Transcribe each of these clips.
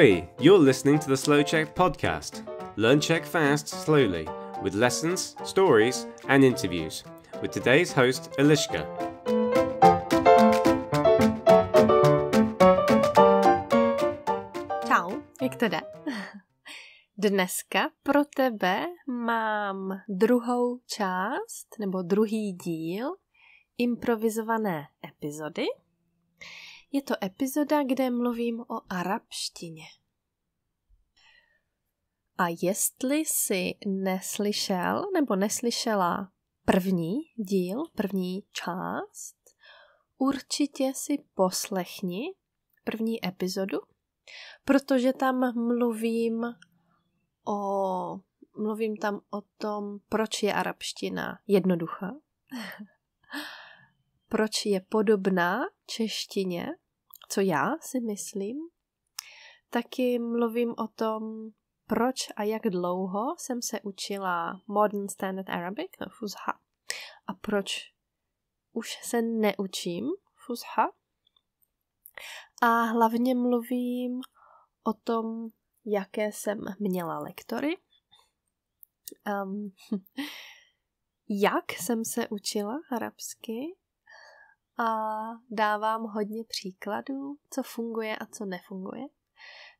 Ahoy! You're listening to the Slow Check podcast. Learn Czech fast, slowly, with lessons, stories, and interviews. With today's host, Eliška. Ciao, jak to jde? Dneska pro tebe mám druhou část nebo druhý díl improvizované epizody. Je to epizoda, kde mluvím o arabštině. A jestli si neslyšel nebo neslyšela první díl, první část, určitě si poslechni první epizodu, protože tam mluvím o mluvím tam o tom, proč je arabština jednoduchá, proč je podobná češtině co já si myslím, taky mluvím o tom, proč a jak dlouho jsem se učila Modern Standard Arabic, no Fuzha, a proč už se neučím Fuzha. A hlavně mluvím o tom, jaké jsem měla lektory, um, jak jsem se učila arabsky a dávám hodně příkladů, co funguje a co nefunguje.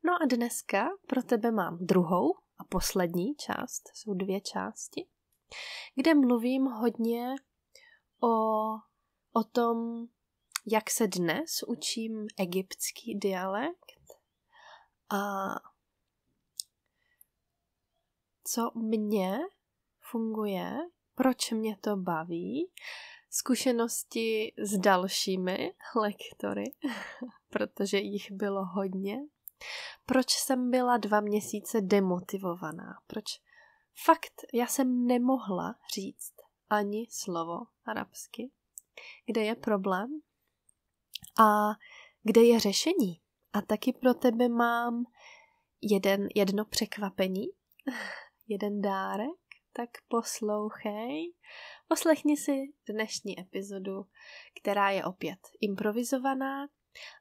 No a dneska pro tebe mám druhou a poslední část, jsou dvě části, kde mluvím hodně o, o tom, jak se dnes učím egyptský dialekt a co mně funguje, proč mě to baví zkušenosti s dalšími lektory, protože jich bylo hodně. Proč jsem byla dva měsíce demotivovaná? Proč fakt já jsem nemohla říct ani slovo arabsky? Kde je problém? A kde je řešení? A taky pro tebe mám jeden, jedno překvapení, jeden dárek, tak poslouchej, Poslechni si dnešní epizodu, která je opět improvizovaná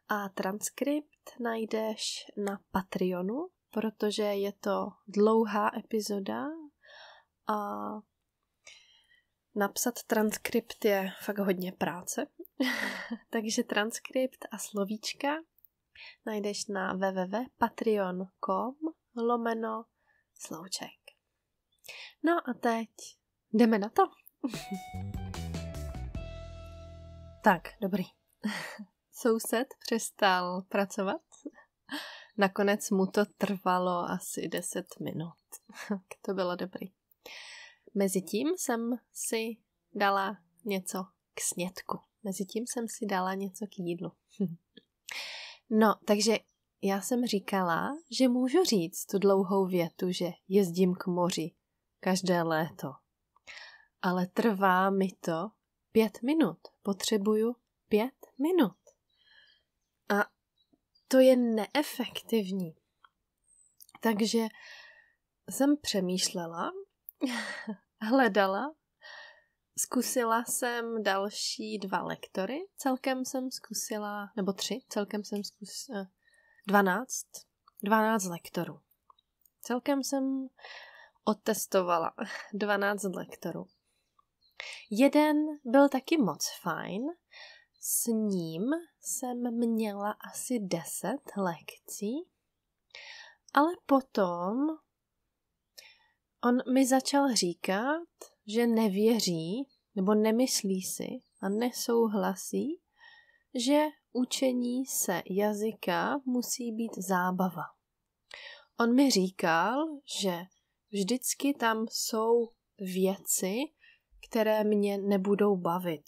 a transkript najdeš na Patreonu, protože je to dlouhá epizoda a napsat transkript je fakt hodně práce. Takže transkript a slovíčka najdeš na www.patreon.com lomeno slouček. No a teď jdeme na to. tak, dobrý. Soused přestal pracovat. Nakonec mu to trvalo asi 10 minut. to bylo dobrý. Mezitím jsem si dala něco k snědku. Mezitím jsem si dala něco k jídlu. no, takže já jsem říkala, že můžu říct tu dlouhou větu, že jezdím k moři každé léto ale trvá mi to pět minut. Potřebuju pět minut. A to je neefektivní. Takže jsem přemýšlela, hledala, zkusila jsem další dva lektory. Celkem jsem zkusila, nebo tři, celkem jsem zkusila eh, dvanáct dvanáct lektorů. Celkem jsem otestovala 12 lektorů. Jeden byl taky moc fajn. S ním jsem měla asi deset lekcí, ale potom on mi začal říkat, že nevěří nebo nemyslí si a nesouhlasí, že učení se jazyka musí být zábava. On mi říkal, že vždycky tam jsou věci, které mě nebudou bavit.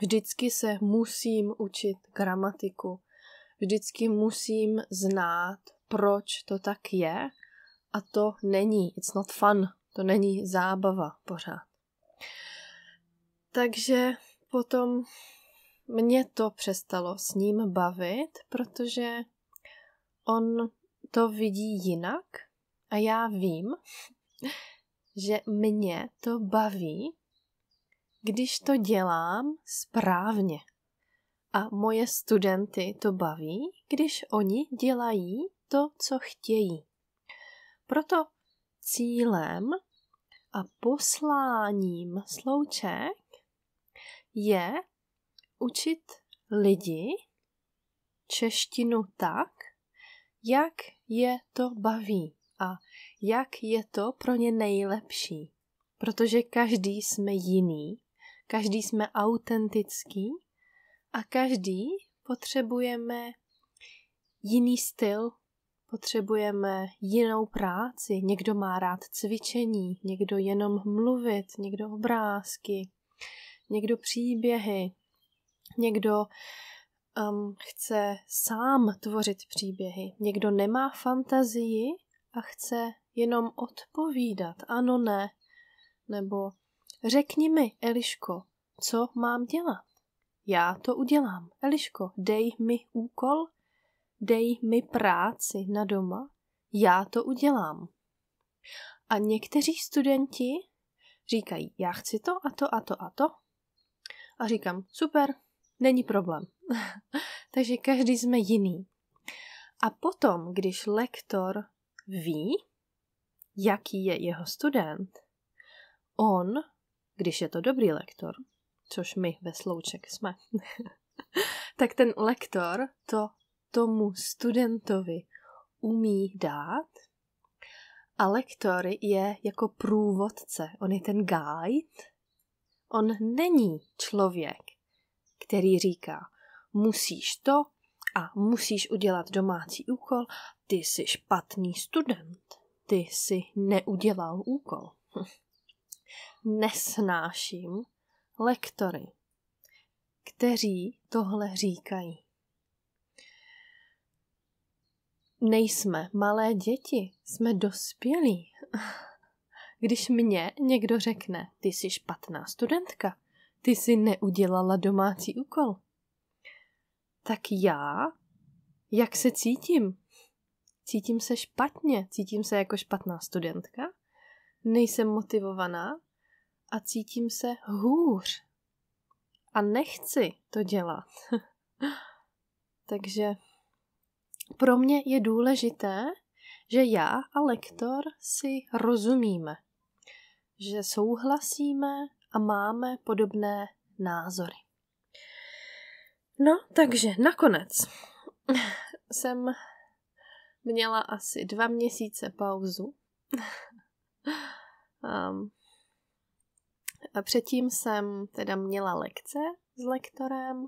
Vždycky se musím učit gramatiku, vždycky musím znát, proč to tak je a to není, it's not fun, to není zábava pořád. Takže potom mě to přestalo s ním bavit, protože on to vidí jinak a já vím, že mě to baví, když to dělám správně. A moje studenty to baví, když oni dělají to, co chtějí. Proto cílem a posláním slouček je učit lidi češtinu tak, jak je to baví jak je to pro ně nejlepší. Protože každý jsme jiný, každý jsme autentický a každý potřebujeme jiný styl, potřebujeme jinou práci. Někdo má rád cvičení, někdo jenom mluvit, někdo obrázky, někdo příběhy, někdo um, chce sám tvořit příběhy, někdo nemá fantazii a chce jenom odpovídat ano, ne, nebo řekni mi, Eliško, co mám dělat? Já to udělám. Eliško, dej mi úkol, dej mi práci na doma, já to udělám. A někteří studenti říkají, já chci to a to a to a to. A říkám, super, není problém. Takže každý jsme jiný. A potom, když lektor ví, jaký je jeho student, on, když je to dobrý lektor, což my ve Slouček jsme, tak ten lektor to tomu studentovi umí dát a lektor je jako průvodce, on je ten guide. On není člověk, který říká, musíš to a musíš udělat domácí úkol, ty jsi špatný student ty si neudělal úkol. Hm. Nesnáším lektory, kteří tohle říkají. Nejsme malé děti, jsme dospělí. Když mě někdo řekne, ty jsi špatná studentka, ty jsi neudělala domácí úkol, tak já, jak se cítím? cítím se špatně, cítím se jako špatná studentka, nejsem motivovaná a cítím se hůř. A nechci to dělat. Takže pro mě je důležité, že já a lektor si rozumíme, že souhlasíme a máme podobné názory. No, takže nakonec jsem měla asi dva měsíce pauzu. um, a předtím jsem teda měla lekce s lektorem.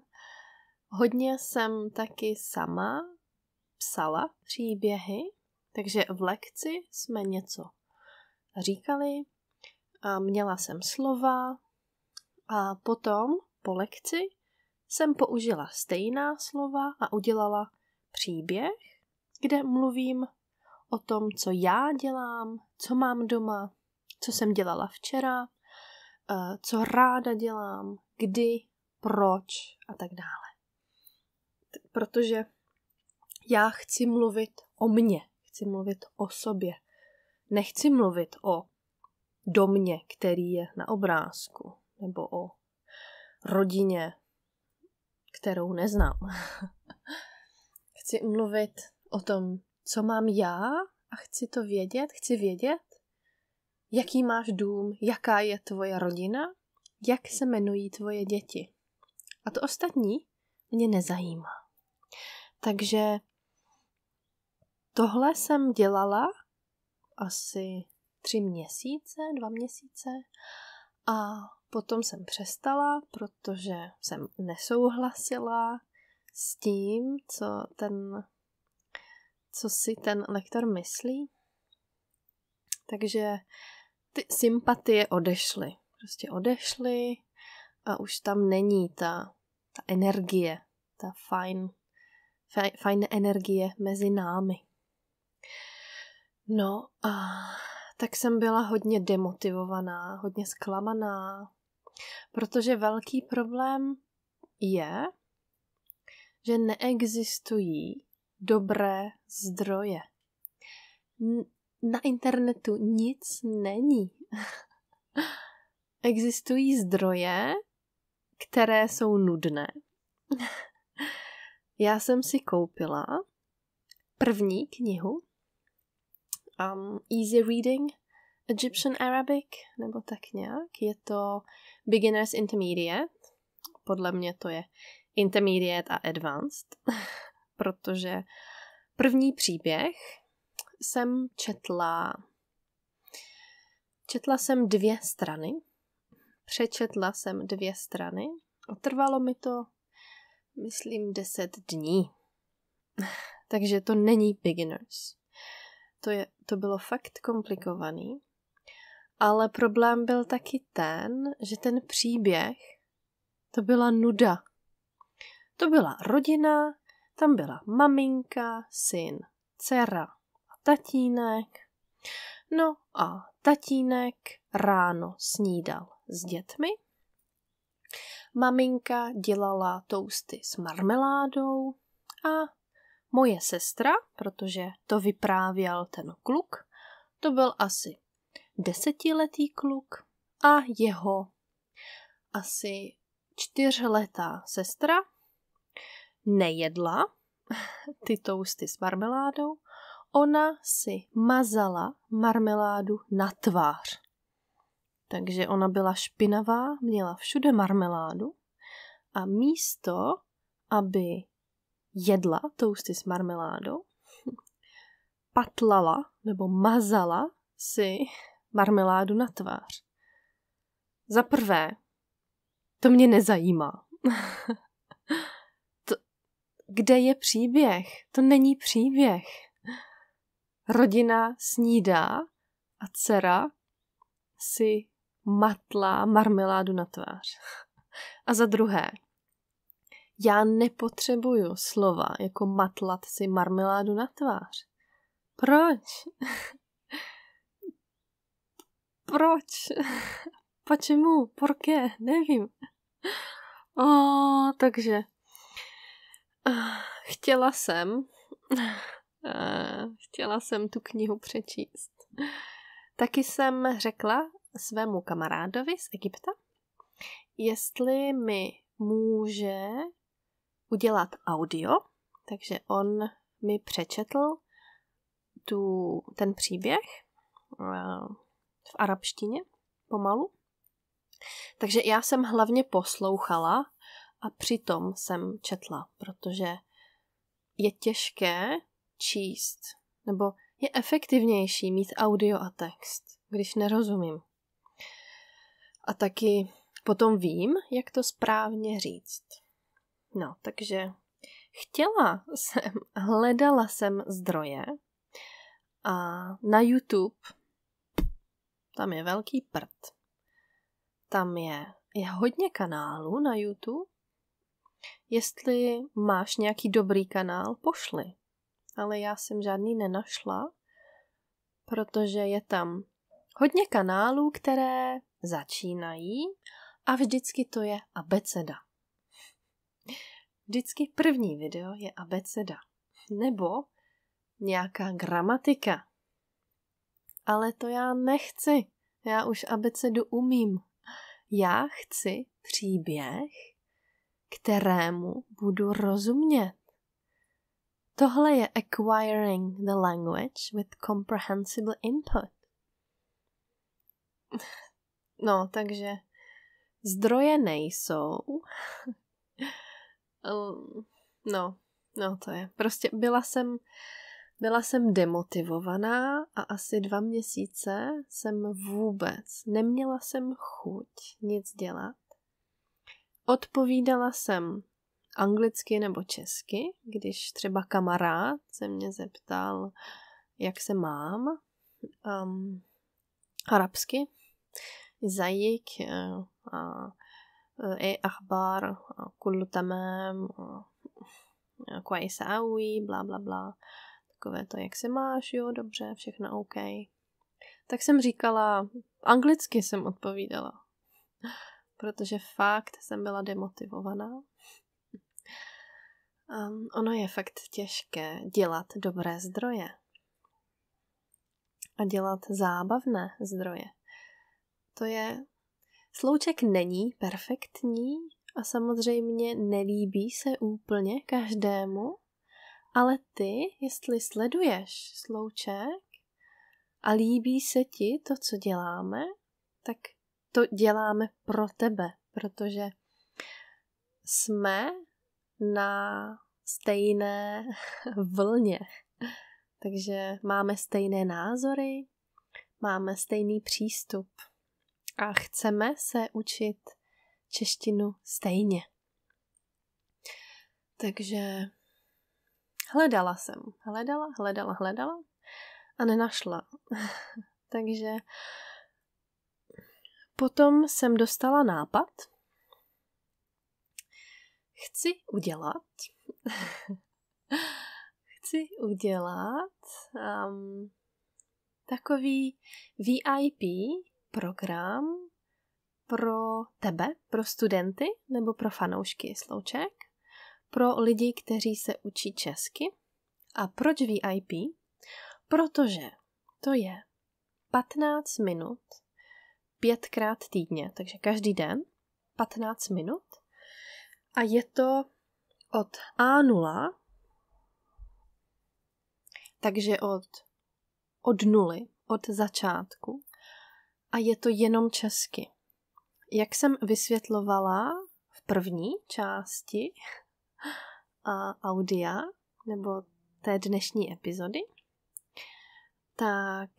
Hodně jsem taky sama psala příběhy, takže v lekci jsme něco říkali. A měla jsem slova a potom po lekci jsem použila stejná slova a udělala příběh kde mluvím o tom, co já dělám, co mám doma, co jsem dělala včera, eh, co ráda dělám, kdy, proč a tak dále. Protože já chci mluvit o mně, chci mluvit o sobě. Nechci mluvit o domě, který je na obrázku, nebo o rodině, kterou neznám. chci mluvit o tom, co mám já a chci to vědět, chci vědět, jaký máš dům, jaká je tvoje rodina, jak se jmenují tvoje děti. A to ostatní mě nezajímá. Takže tohle jsem dělala asi tři měsíce, dva měsíce a potom jsem přestala, protože jsem nesouhlasila s tím, co ten co si ten lektor myslí. Takže ty sympatie odešly. Prostě odešly a už tam není ta, ta energie, ta fajn, fajn energie mezi námi. No a tak jsem byla hodně demotivovaná, hodně zklamaná, protože velký problém je, že neexistují dobré zdroje. Na internetu nic není. Existují zdroje, které jsou nudné. Já jsem si koupila první knihu um, Easy Reading Egyptian Arabic, nebo tak nějak. Je to Beginner's Intermediate. Podle mě to je Intermediate a Advanced. protože první příběh jsem četla. Četla jsem dvě strany. Přečetla jsem dvě strany. A trvalo mi to, myslím, deset dní. Takže to není beginners. To, je, to bylo fakt komplikovaný. Ale problém byl taky ten, že ten příběh to byla nuda. To byla rodina, tam byla maminka, syn, dcera a tatínek. No a tatínek ráno snídal s dětmi. Maminka dělala tousty s marmeládou a moje sestra, protože to vyprávěl ten kluk, to byl asi desetiletý kluk a jeho asi čtyřletá sestra nejedla ty tousty s marmeládou, ona si mazala marmeládu na tvář. Takže ona byla špinavá, měla všude marmeládu a místo, aby jedla tousty s marmeládou, patlala nebo mazala si marmeládu na tvář. Za prvé, to mě nezajímá. Kde je příběh? To není příběh. Rodina snídá a dcera si matlá marmeládu na tvář. A za druhé, já nepotřebuju slova jako matlat si marmeládu na tvář. Proč? Proč? Počemu? Porké? Nevím. O, takže Chtěla jsem. Eh, chtěla jsem tu knihu přečíst. Taky jsem řekla svému kamarádovi z Egypta, jestli mi může udělat audio, takže on mi přečetl tu, ten příběh eh, v arabštině pomalu. Takže já jsem hlavně poslouchala a přitom jsem četla, protože je těžké číst, nebo je efektivnější mít audio a text, když nerozumím. A taky potom vím, jak to správně říct. No, takže chtěla jsem, hledala jsem zdroje a na YouTube tam je velký prd. Tam je, je hodně kanálů na YouTube Jestli máš nějaký dobrý kanál, pošli. Ale já jsem žádný nenašla, protože je tam hodně kanálů, které začínají a vždycky to je abeceda. Vždycky první video je abeceda nebo nějaká gramatika. Ale to já nechci. Já už abecedu umím. Já chci příběh, kterému budu rozumět. Tohle je acquiring the language with comprehensible input. No, takže zdroje nejsou. No, no to je. Prostě byla jsem, byla jsem demotivovaná a asi dva měsíce jsem vůbec, neměla jsem chuť nic dělat. Odpovídala jsem anglicky nebo česky, když třeba kamarád se mě zeptal, jak se mám. Um, arabsky, ازيك ايه اخبار كله تمام كويس قوي bla bla bla takové to, jak se máš, jo, dobře, všechno OK. Tak jsem říkala, anglicky jsem odpovídala protože fakt jsem byla demotivovaná. Um, ono je fakt těžké dělat dobré zdroje a dělat zábavné zdroje. To je. Slouček není perfektní a samozřejmě nelíbí se úplně každému, ale ty, jestli sleduješ slouček a líbí se ti to, co děláme, tak to děláme pro tebe, protože jsme na stejné vlně. Takže máme stejné názory, máme stejný přístup a chceme se učit češtinu stejně. Takže hledala jsem, hledala, hledala, hledala a nenašla. Takže Potom jsem dostala nápad. Chci udělat. chci udělat um, takový VIP program pro tebe, pro studenty nebo pro fanoušky slouček, pro lidi, kteří se učí česky. A proč VIP? Protože to je 15 minut pětkrát týdně, takže každý den 15 minut. A je to od A0, takže od, od nuly, od začátku. A je to jenom česky. Jak jsem vysvětlovala v první části a audia, nebo té dnešní epizody, tak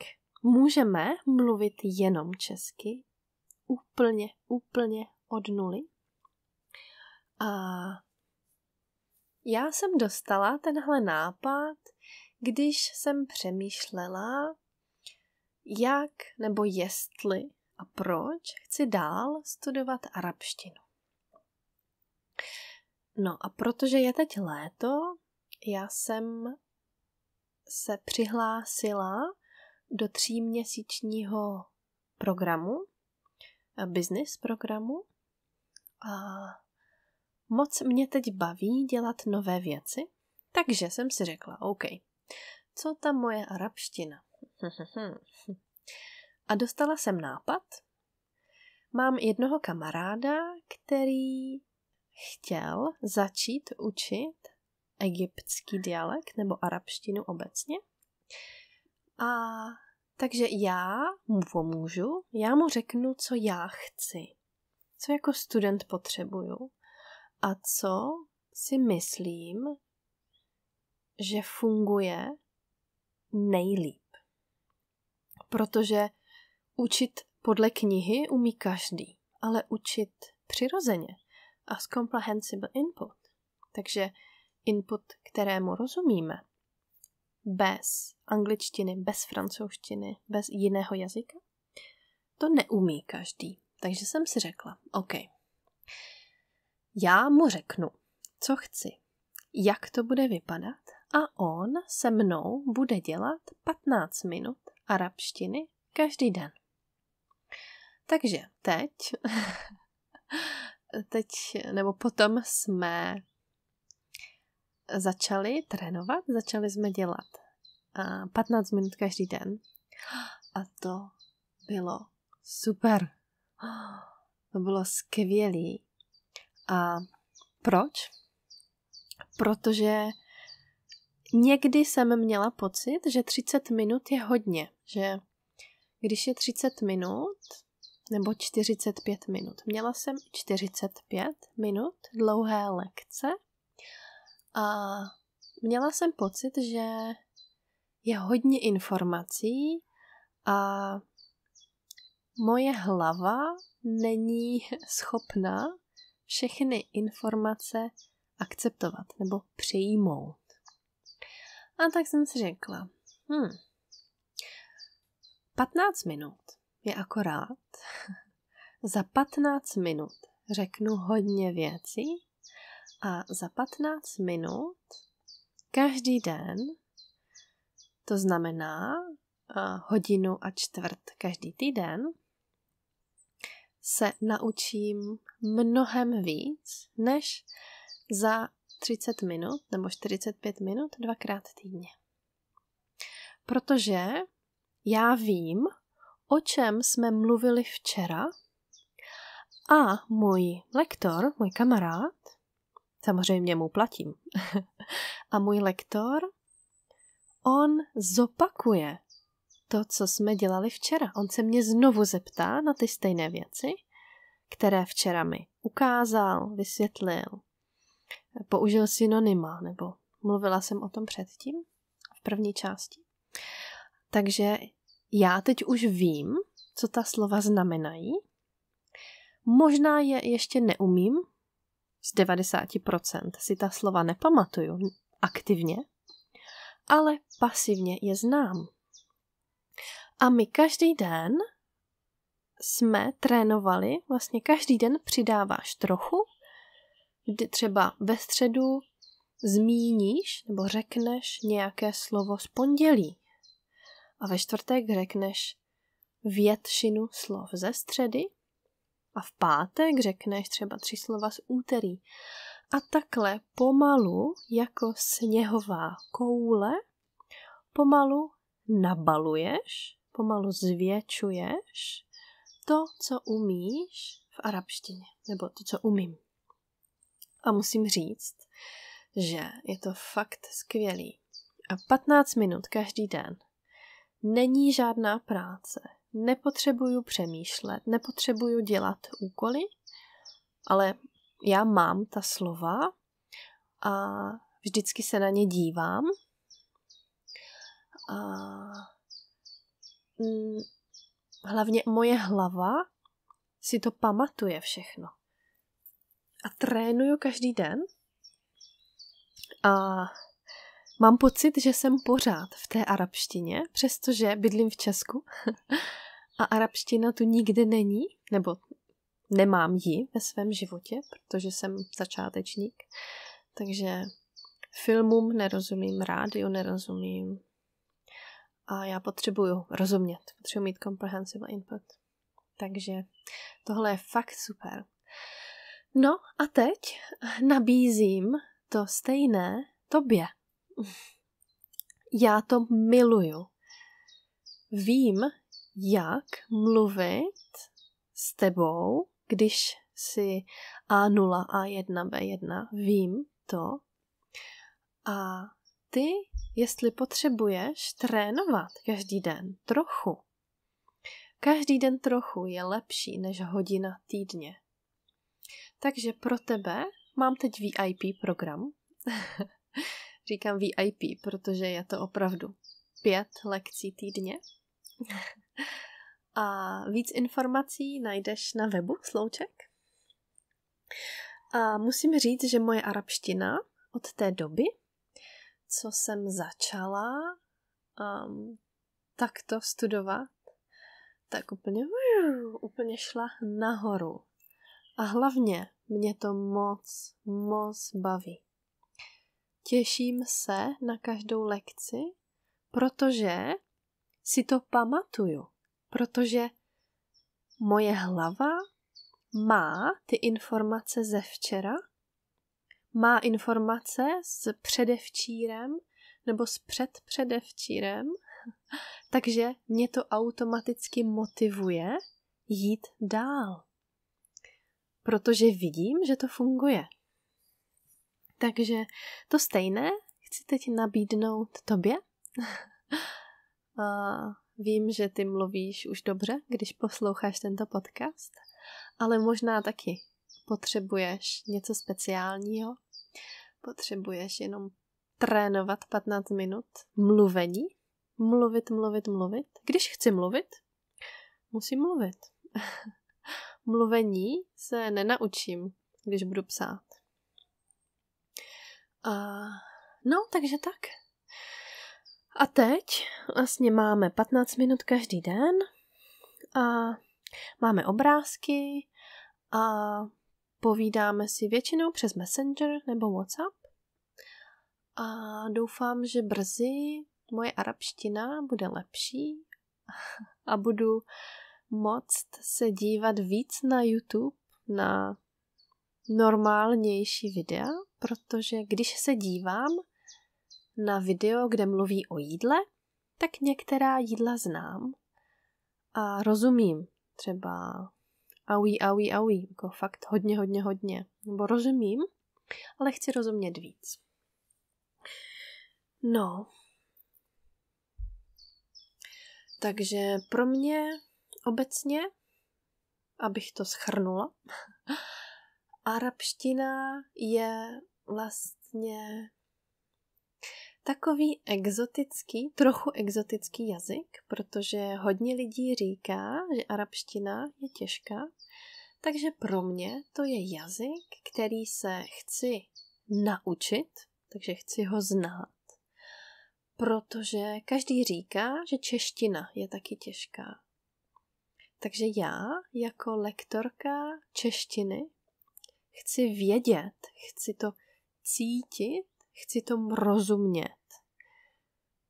můžeme mluvit jenom česky, úplně, úplně od nuly. A já jsem dostala tenhle nápad, když jsem přemýšlela, jak nebo jestli a proč chci dál studovat arabštinu. No a protože je teď léto, já jsem se přihlásila do tříměsíčního programu, eh, business programu. A moc mě teď baví dělat nové věci, takže jsem si řekla, OK, co ta moje arabština? A dostala jsem nápad. Mám jednoho kamaráda, který chtěl začít učit egyptský dialekt nebo arabštinu obecně. A takže já mu pomůžu, já mu řeknu, co já chci, co jako student potřebuju a co si myslím, že funguje nejlíp. Protože učit podle knihy umí každý, ale učit přirozeně a s comprehensible input, takže input, kterému rozumíme, bez angličtiny, bez francouzštiny, bez jiného jazyka? To neumí každý. Takže jsem si řekla, OK, já mu řeknu, co chci, jak to bude vypadat a on se mnou bude dělat 15 minut arabštiny každý den. Takže teď, teď nebo potom jsme začali trénovat, začali jsme dělat 15 minut každý den. A to bylo super. To bylo skvělý. A proč? Protože někdy jsem měla pocit, že 30 minut je hodně, že když je 30 minut nebo 45 minut, měla jsem 45 minut dlouhé lekce a měla jsem pocit, že je hodně informací a moje hlava není schopna všechny informace akceptovat nebo přijmout. A tak jsem si řekla, hmm, 15 minut je akorát. Za 15 minut řeknu hodně věcí a za 15 minut každý den, to znamená eh, hodinu a čtvrt každý týden, se naučím mnohem víc, než za 30 minut nebo 45 minut dvakrát týdně. Protože já vím, o čem jsme mluvili včera a můj lektor, můj kamarád, Samozřejmě mu platím. A můj lektor, on zopakuje to, co jsme dělali včera. On se mě znovu zeptá na ty stejné věci, které včera mi ukázal, vysvětlil, použil synonyma, nebo mluvila jsem o tom předtím, v první části. Takže já teď už vím, co ta slova znamenají. Možná je ještě neumím z 90% si ta slova nepamatuju aktivně, ale pasivně je znám. A my každý den jsme trénovali, vlastně každý den přidáváš trochu, kdy třeba ve středu zmíníš nebo řekneš nějaké slovo z pondělí a ve čtvrtek řekneš většinu slov ze středy a v pátek řekneš třeba tři slova z úterý. A takhle pomalu, jako sněhová koule, pomalu nabaluješ, pomalu zvětšuješ to, co umíš v arabštině, nebo to, co umím. A musím říct, že je to fakt skvělý. A 15 minut každý den není žádná práce, nepotřebuju přemýšlet, nepotřebuju dělat úkoly, ale já mám ta slova a vždycky se na ně dívám. A mm, hlavně moje hlava si to pamatuje všechno. A trénuju každý den. A Mám pocit, že jsem pořád v té arabštině, přestože bydlím v Česku a arabština tu nikdy není, nebo nemám ji ve svém životě, protože jsem začátečník. Takže filmům nerozumím, rádiu nerozumím. A já potřebuju rozumět, potřebuji mít comprehensive input. Takže tohle je fakt super. No a teď nabízím to stejné tobě. Já to miluju. Vím, jak mluvit s tebou, když si A0, A1, B1. Vím to. A ty, jestli potřebuješ trénovat každý den trochu, každý den trochu je lepší než hodina týdně. Takže pro tebe mám teď VIP program. říkám VIP, protože je to opravdu pět lekcí týdně. A víc informací najdeš na webu Slouček. A musím říct, že moje arabština od té doby, co jsem začala um, takto studovat, tak úplně, úplně šla nahoru. A hlavně mě to moc, moc baví těším se na každou lekci, protože si to pamatuju, protože moje hlava má ty informace ze včera, má informace s předevčírem nebo s předpředevčírem, takže mě to automaticky motivuje jít dál, protože vidím, že to funguje. Takže to stejné chci teď nabídnout tobě. A vím, že ty mluvíš už dobře, když posloucháš tento podcast, ale možná taky potřebuješ něco speciálního. Potřebuješ jenom trénovat 15 minut mluvení. Mluvit, mluvit, mluvit. Když chci mluvit, musím mluvit. Mluvení se nenaučím, když budu psát. A no, takže tak. A teď vlastně máme 15 minut každý den a máme obrázky a povídáme si většinou přes Messenger nebo WhatsApp. A doufám, že brzy moje arabština bude lepší a budu moct se dívat víc na YouTube na normálnější videa protože když se dívám na video, kde mluví o jídle, tak některá jídla znám a rozumím třeba aui, aui, aui, jako fakt hodně, hodně, hodně, nebo rozumím, ale chci rozumět víc. No, takže pro mě obecně, abych to schrnula, arabština je vlastně takový exotický, trochu exotický jazyk, protože hodně lidí říká, že arabština je těžká, takže pro mě to je jazyk, který se chci naučit, takže chci ho znát. Protože každý říká, že čeština je taky těžká. Takže já, jako lektorka češtiny, chci vědět, chci to cítit, chci tomu rozumět.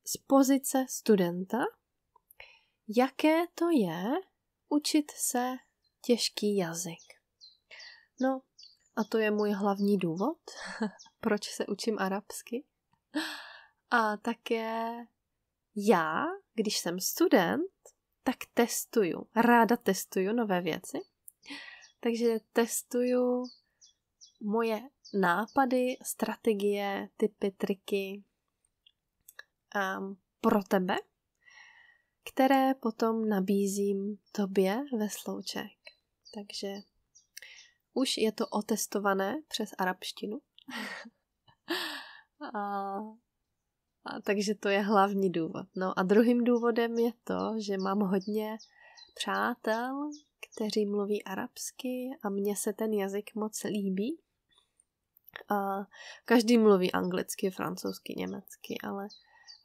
Z pozice studenta, jaké to je učit se těžký jazyk. No, a to je můj hlavní důvod, proč se učím arabsky. A také já, když jsem student, tak testuju, ráda testuju nové věci. Takže testuju moje nápady, strategie, typy, triky um, pro tebe, které potom nabízím tobě ve slouček. Takže už je to otestované přes arabštinu. a, a takže to je hlavní důvod. No a druhým důvodem je to, že mám hodně přátel, kteří mluví arabsky a mně se ten jazyk moc líbí a každý mluví anglicky, francouzsky, německy, ale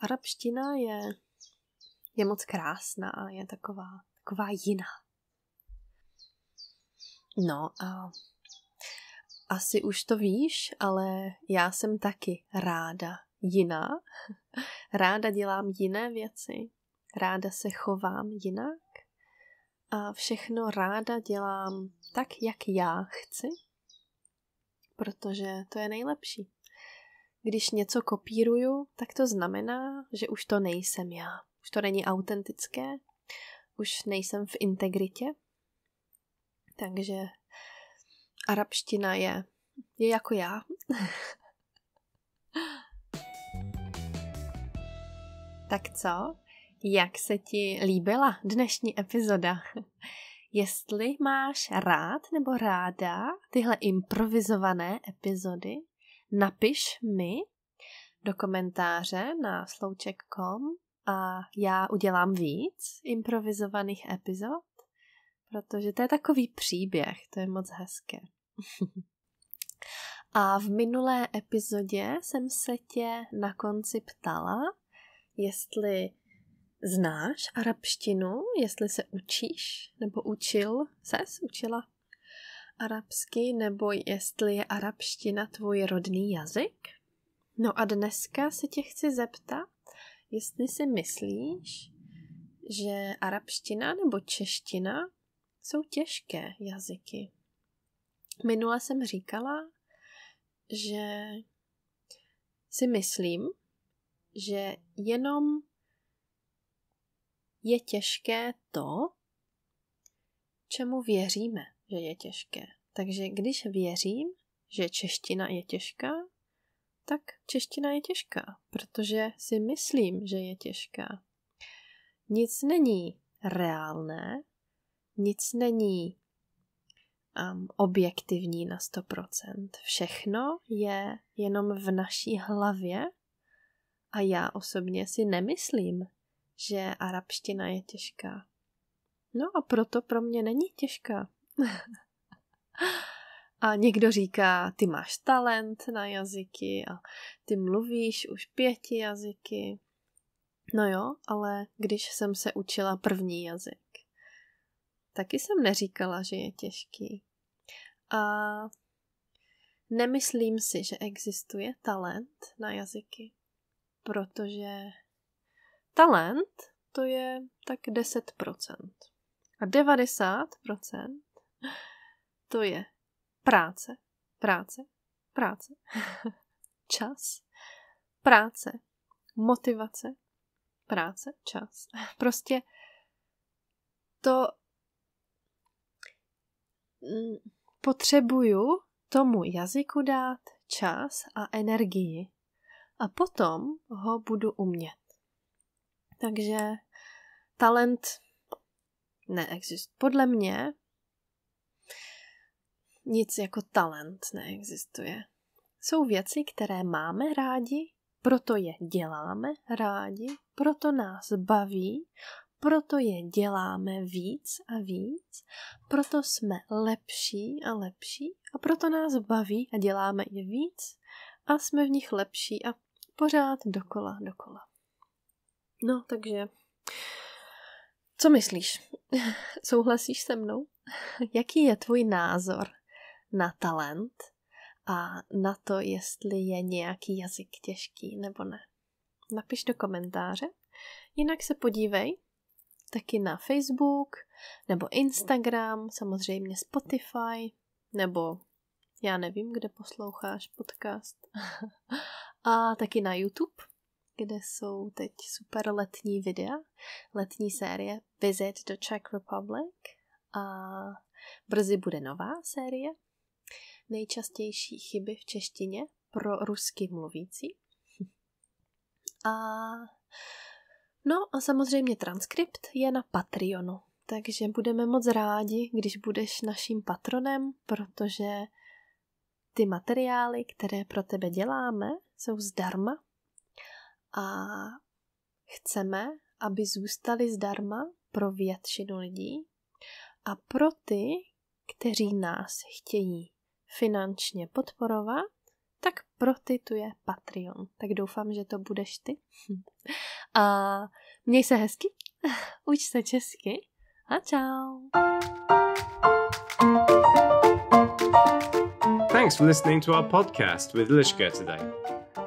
arabština je, je moc krásná a je taková, taková jiná. No a asi už to víš, ale já jsem taky ráda jiná. Ráda dělám jiné věci. Ráda se chovám jinak. A všechno ráda dělám tak, jak já chci protože to je nejlepší. Když něco kopíruju, tak to znamená, že už to nejsem já. Už to není autentické, už nejsem v integritě. Takže arabština je, je jako já. tak co? Jak se ti líbila dnešní epizoda? jestli máš rád nebo ráda tyhle improvizované epizody, napiš mi do komentáře na slouček.com a já udělám víc improvizovaných epizod, protože to je takový příběh, to je moc hezké. a v minulé epizodě jsem se tě na konci ptala, jestli Znáš arabštinu, jestli se učíš, nebo učil, ses, učila arabsky, nebo jestli je arabština tvůj rodný jazyk? No a dneska se tě chci zeptat, jestli si myslíš, že arabština nebo čeština jsou těžké jazyky. Minule jsem říkala, že si myslím, že jenom je těžké to, čemu věříme, že je těžké. Takže když věřím, že čeština je těžká, tak čeština je těžká, protože si myslím, že je těžká. Nic není reálné, nic není um, objektivní na 100%. Všechno je jenom v naší hlavě a já osobně si nemyslím, že arabština je těžká. No a proto pro mě není těžká. a někdo říká, ty máš talent na jazyky a ty mluvíš už pěti jazyky. No jo, ale když jsem se učila první jazyk, taky jsem neříkala, že je těžký. A nemyslím si, že existuje talent na jazyky, protože talent to je tak 10%. A 90% to je práce, práce, práce, čas, práce, motivace, práce, čas. Prostě to mm, potřebuju tomu jazyku dát čas a energii a potom ho budu umět. Takže talent neexistuje. Podle mě nic jako talent neexistuje. Jsou věci, které máme rádi, proto je děláme rádi, proto nás baví, proto je děláme víc a víc, proto jsme lepší a lepší a proto nás baví a děláme je víc a jsme v nich lepší a pořád dokola, dokola. No, takže... Co myslíš? Souhlasíš se mnou? Jaký je tvůj názor na talent a na to, jestli je nějaký jazyk těžký nebo ne? Napiš do komentáře. Jinak se podívej taky na Facebook nebo Instagram, samozřejmě Spotify nebo já nevím, kde posloucháš podcast. a taky na YouTube kde jsou teď super letní videa, letní série Visit do Czech Republic a brzy bude nová série nejčastější chyby v češtině pro rusky mluvící. A no a samozřejmě transkript je na Patreonu, takže budeme moc rádi, když budeš naším patronem, protože ty materiály, které pro tebe děláme, jsou zdarma a chceme, aby zůstaly zdarma pro většinu lidí a pro ty, kteří nás chtějí finančně podporovat, tak pro ty tu je Patreon. Tak doufám, že to budeš ty. A měj se hezky, uč se česky a čau. Thanks for listening to our podcast with Lishka today.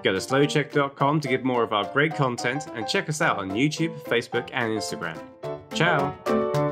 Go to slowcheck.com to get more of our great content and check us out on YouTube, Facebook, and Instagram. Ciao!